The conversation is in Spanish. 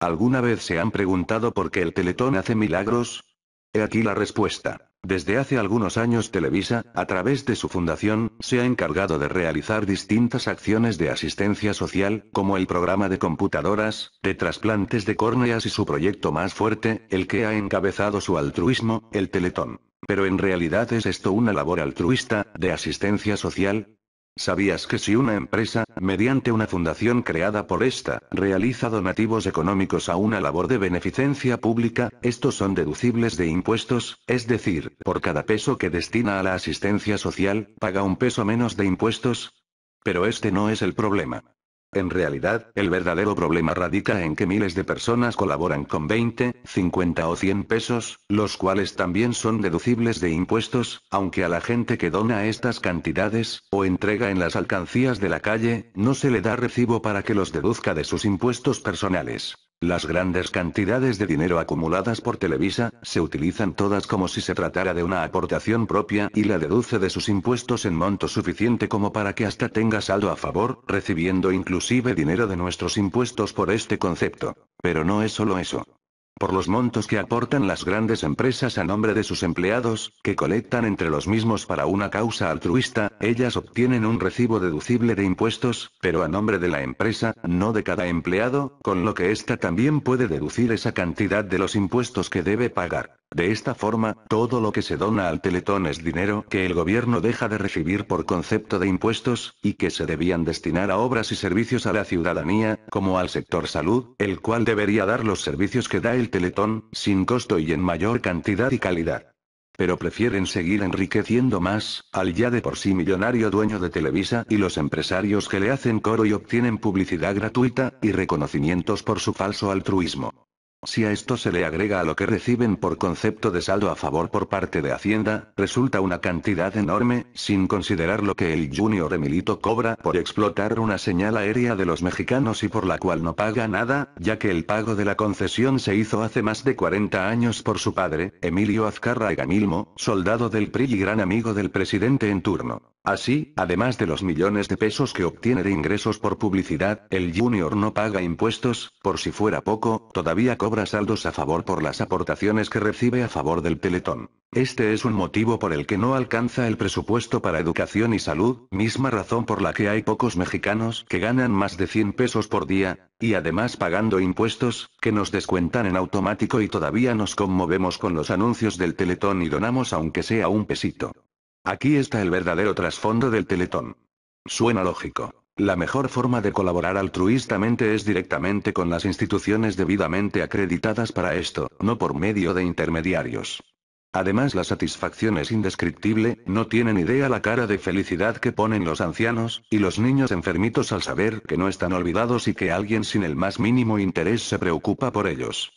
¿Alguna vez se han preguntado por qué el Teletón hace milagros? He aquí la respuesta. Desde hace algunos años Televisa, a través de su fundación, se ha encargado de realizar distintas acciones de asistencia social, como el programa de computadoras, de trasplantes de córneas y su proyecto más fuerte, el que ha encabezado su altruismo, el Teletón. Pero en realidad es esto una labor altruista, de asistencia social, ¿Sabías que si una empresa, mediante una fundación creada por esta, realiza donativos económicos a una labor de beneficencia pública, estos son deducibles de impuestos, es decir, por cada peso que destina a la asistencia social, paga un peso menos de impuestos? Pero este no es el problema. En realidad, el verdadero problema radica en que miles de personas colaboran con 20, 50 o 100 pesos, los cuales también son deducibles de impuestos, aunque a la gente que dona estas cantidades, o entrega en las alcancías de la calle, no se le da recibo para que los deduzca de sus impuestos personales. Las grandes cantidades de dinero acumuladas por Televisa, se utilizan todas como si se tratara de una aportación propia y la deduce de sus impuestos en monto suficiente como para que hasta tenga saldo a favor, recibiendo inclusive dinero de nuestros impuestos por este concepto. Pero no es solo eso por los montos que aportan las grandes empresas a nombre de sus empleados, que colectan entre los mismos para una causa altruista, ellas obtienen un recibo deducible de impuestos, pero a nombre de la empresa, no de cada empleado, con lo que ésta también puede deducir esa cantidad de los impuestos que debe pagar. De esta forma, todo lo que se dona al Teletón es dinero que el gobierno deja de recibir por concepto de impuestos, y que se debían destinar a obras y servicios a la ciudadanía, como al sector salud, el cual debería dar los servicios que da el Teletón, sin costo y en mayor cantidad y calidad pero prefieren seguir enriqueciendo más, al ya de por sí millonario dueño de Televisa y los empresarios que le hacen coro y obtienen publicidad gratuita, y reconocimientos por su falso altruismo. Si a esto se le agrega a lo que reciben por concepto de saldo a favor por parte de Hacienda, resulta una cantidad enorme, sin considerar lo que el Junior Emilito cobra por explotar una señal aérea de los mexicanos y por la cual no paga nada, ya que el pago de la concesión se hizo hace más de 40 años por su padre, Emilio Azcarra Egamilmo, soldado del PRI y gran amigo del presidente en turno. Así, además de los millones de pesos que obtiene de ingresos por publicidad, el junior no paga impuestos, por si fuera poco, todavía cobra saldos a favor por las aportaciones que recibe a favor del Teletón. Este es un motivo por el que no alcanza el presupuesto para educación y salud, misma razón por la que hay pocos mexicanos que ganan más de 100 pesos por día, y además pagando impuestos, que nos descuentan en automático y todavía nos conmovemos con los anuncios del Teletón y donamos aunque sea un pesito. Aquí está el verdadero trasfondo del Teletón. Suena lógico. La mejor forma de colaborar altruistamente es directamente con las instituciones debidamente acreditadas para esto, no por medio de intermediarios. Además la satisfacción es indescriptible, no tienen idea la cara de felicidad que ponen los ancianos, y los niños enfermitos al saber que no están olvidados y que alguien sin el más mínimo interés se preocupa por ellos.